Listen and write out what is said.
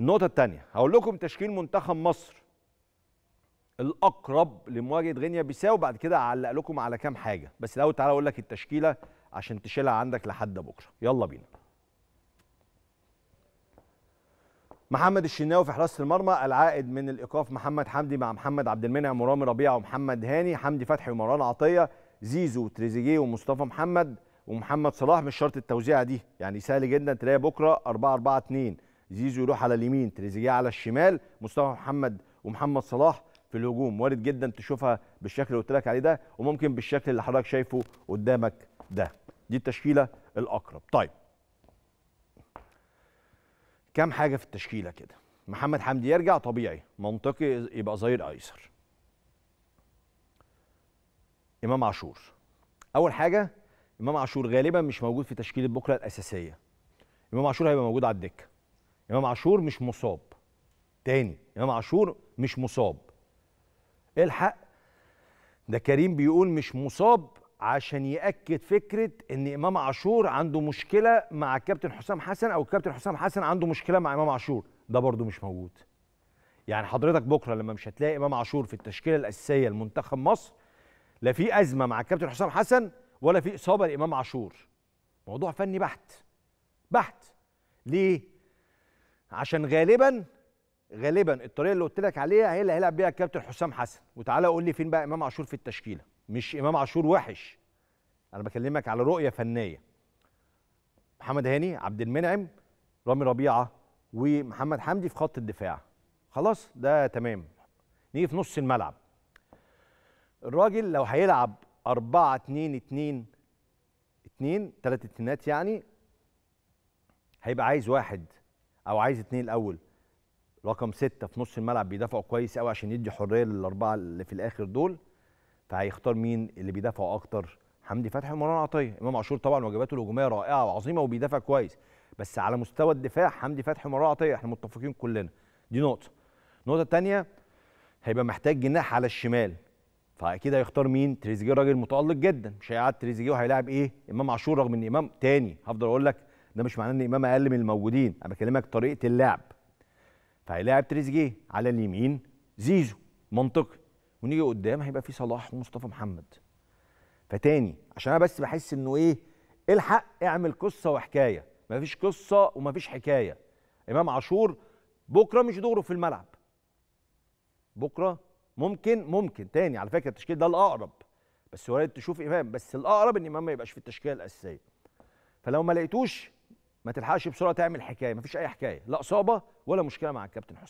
النقطة الثانية هقول لكم تشكيل منتخب مصر الأقرب لمواجهة غينيا بيساو بعد كده أعلق لكم على كام حاجة بس الأول تعالى أقول لك التشكيلة عشان تشيلها عندك لحد بكرة يلا بينا محمد الشناوي في حراسه المرمى العائد من الايقاف محمد حمدي مع محمد عبد المنعم ورامي ربيعه ومحمد هاني حمدي فتحي ومروان عطيه زيزو وتريزيجيه ومصطفى محمد ومحمد صلاح مش شرط التوزيعه دي يعني سهل جدا تلاقي بكره 4 4 2 زيزو يروح على اليمين تريزيجيه على الشمال مصطفى محمد ومحمد صلاح في الهجوم وارد جدا تشوفها بالشكل اللي قلت لك عليه ده وممكن بالشكل اللي حضرتك شايفه قدامك ده دي التشكيله الاقرب طيب كام حاجه في التشكيله كده محمد حمدي يرجع طبيعي منطقي يبقى ظهير ايسر امام عاشور اول حاجه امام عاشور غالبا مش موجود في تشكيله بكره الاساسيه امام عاشور هيبقى موجود على الدكه امام عاشور مش مصاب تاني امام عاشور مش مصاب الحق ده كريم بيقول مش مصاب عشان ياكد فكره ان امام عاشور عنده مشكله مع الكابتن حسام حسن او الكابتن حسام حسن عنده مشكله مع امام عاشور ده برضو مش موجود يعني حضرتك بكره لما مش هتلاقي امام عاشور في التشكيله الاساسيه لمنتخب مصر لا في ازمه مع الكابتن حسام حسن ولا في اصابه لامام عاشور موضوع فني بحت بحت ليه عشان غالبا غالبا الطريقه اللي قلت لك عليها هي اللي هيلعب بيها الكابتن حسام حسن وتعالى قول لي فين بقى امام عاشور في التشكيله مش امام عاشور وحش انا بكلمك على رؤيه فنيه محمد هاني عبد المنعم رامي ربيعه ومحمد حمدي في خط الدفاع خلاص ده تمام نيجي في نص الملعب الراجل لو هيلعب 4 2 2 2 ثلاث اتنينات يعني هيبقى عايز واحد او عايز اتنين الاول رقم ستة في نص الملعب بيدافعوا كويس قوي عشان يدي حريه للاربعه اللي في الاخر دول فهيختار مين اللي بيدافعوا اكتر حمدي فتحي ومروان عطيه امام عاشور طبعا واجباته الهجوميه رائعه وعظيمه وبيدافع كويس بس على مستوى الدفاع حمدي فتحي ومروان عطيه احنا متفقين كلنا دي نقطه النقطه التانية هيبقى محتاج جناح على الشمال فاكيد هيختار مين تريزيجيه راجل متالق جدا مش هيقعد تريزيجيه وهيلاعب ايه امام عاشور رغم ان امام تاني هفضل اقول لك ده مش معناه ان امام اقل من الموجودين انا بكلمك طريقه اللعب فهيلاعب تريزيجيه على اليمين زيزو منطقي ونيجي قدام هيبقى في صلاح ومصطفى محمد فتاني عشان انا بس بحس انه ايه الحق اعمل قصه وحكايه مفيش قصه ومفيش حكايه امام عاشور بكره مش دوره في الملعب بكره ممكن ممكن تاني على فكره التشكيل ده الاقرب بس وارد تشوف امام بس الاقرب ان امام ما يبقاش في التشكيله الاساسيه فلو ما لقيتوش ما تلحقش بسرعه تعمل حكايه مفيش اي حكايه لا اصابه ولا مشكله مع الكابتن حسام